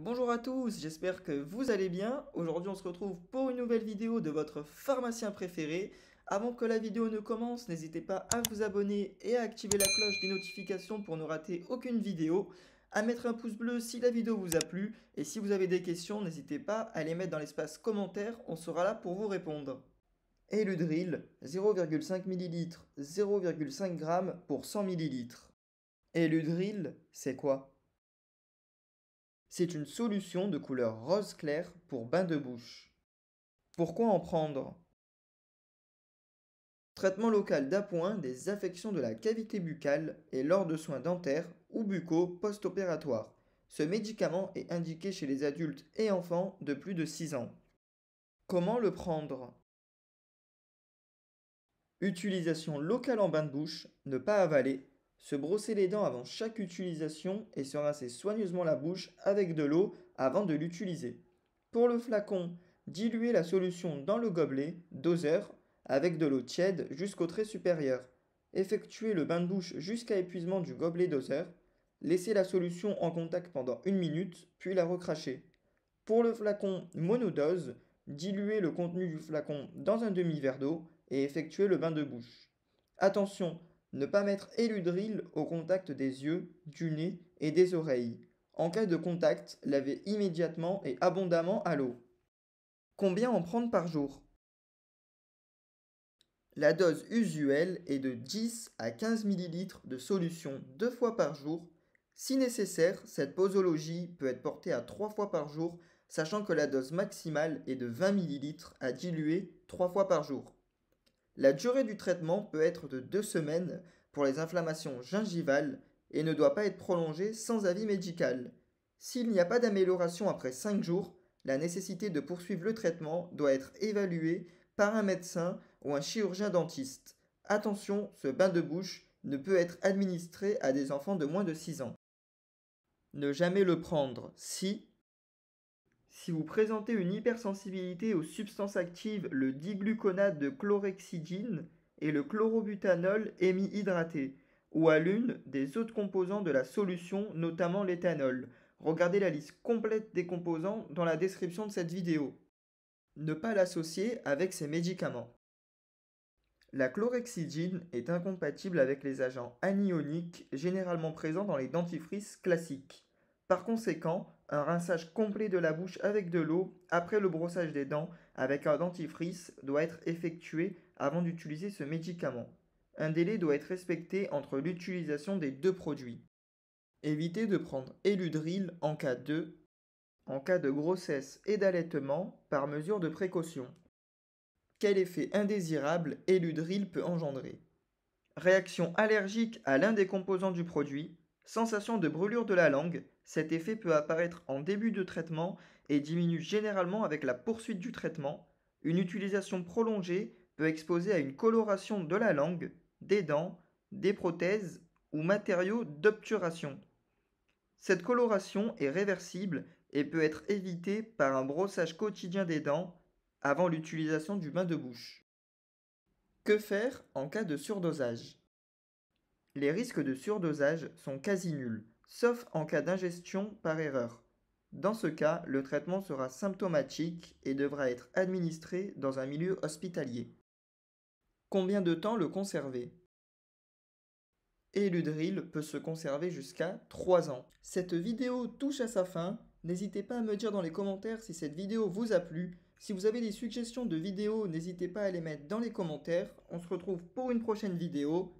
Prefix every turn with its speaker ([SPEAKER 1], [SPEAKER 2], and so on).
[SPEAKER 1] Bonjour à tous, j'espère que vous allez bien. Aujourd'hui on se retrouve pour une nouvelle vidéo de votre pharmacien préféré. Avant que la vidéo ne commence, n'hésitez pas à vous abonner et à activer la cloche des notifications pour ne rater aucune vidéo, à mettre un pouce bleu si la vidéo vous a plu, et si vous avez des questions, n'hésitez pas à les mettre dans l'espace commentaire, on sera là pour vous répondre. Et le drill, 0,5 ml, 0,5 g pour 100 ml. Et le drill, c'est quoi c'est une solution de couleur rose clair pour bain de bouche. Pourquoi en prendre Traitement local d'appoint des affections de la cavité buccale et lors de soins dentaires ou buccaux post-opératoires. Ce médicament est indiqué chez les adultes et enfants de plus de 6 ans. Comment le prendre Utilisation locale en bain de bouche, ne pas avaler, se brosser les dents avant chaque utilisation et se rincer soigneusement la bouche avec de l'eau avant de l'utiliser. Pour le flacon, diluer la solution dans le gobelet, doseur, avec de l'eau tiède jusqu'au trait supérieur. effectuer le bain de bouche jusqu'à épuisement du gobelet doseur. laisser la solution en contact pendant une minute, puis la recracher. Pour le flacon monodose, diluer le contenu du flacon dans un demi-verre d'eau et effectuer le bain de bouche. Attention, ne pas mettre Eludril au contact des yeux, du nez et des oreilles. En cas de contact, lavez immédiatement et abondamment à l'eau. Combien en prendre par jour La dose usuelle est de 10 à 15 ml de solution deux fois par jour. Si nécessaire, cette posologie peut être portée à trois fois par jour, sachant que la dose maximale est de 20 ml à diluer trois fois par jour. La durée du traitement peut être de deux semaines pour les inflammations gingivales et ne doit pas être prolongée sans avis médical. S'il n'y a pas d'amélioration après 5 jours, la nécessité de poursuivre le traitement doit être évaluée par un médecin ou un chirurgien dentiste. Attention, ce bain de bouche ne peut être administré à des enfants de moins de 6 ans. Ne jamais le prendre si si vous présentez une hypersensibilité aux substances actives, le digluconate de chlorhexidine et le chlorobutanol hémihydraté, ou à l'une des autres composants de la solution, notamment l'éthanol. Regardez la liste complète des composants dans la description de cette vidéo. Ne pas l'associer avec ces médicaments. La chlorhexidine est incompatible avec les agents anioniques généralement présents dans les dentifrices classiques. Par conséquent, un rinçage complet de la bouche avec de l'eau après le brossage des dents avec un dentifrice doit être effectué avant d'utiliser ce médicament. Un délai doit être respecté entre l'utilisation des deux produits. Évitez de prendre Eludril en cas de en cas de grossesse et d'allaitement par mesure de précaution. Quel effet indésirable Eludril peut engendrer Réaction allergique à l'un des composants du produit, sensation de brûlure de la langue, cet effet peut apparaître en début de traitement et diminue généralement avec la poursuite du traitement. Une utilisation prolongée peut exposer à une coloration de la langue, des dents, des prothèses ou matériaux d'obturation. Cette coloration est réversible et peut être évitée par un brossage quotidien des dents avant l'utilisation du bain de bouche. Que faire en cas de surdosage Les risques de surdosage sont quasi nuls sauf en cas d'ingestion par erreur. Dans ce cas, le traitement sera symptomatique et devra être administré dans un milieu hospitalier. Combien de temps le conserver Et le peut se conserver jusqu'à 3 ans. Cette vidéo touche à sa fin. N'hésitez pas à me dire dans les commentaires si cette vidéo vous a plu. Si vous avez des suggestions de vidéos, n'hésitez pas à les mettre dans les commentaires. On se retrouve pour une prochaine vidéo.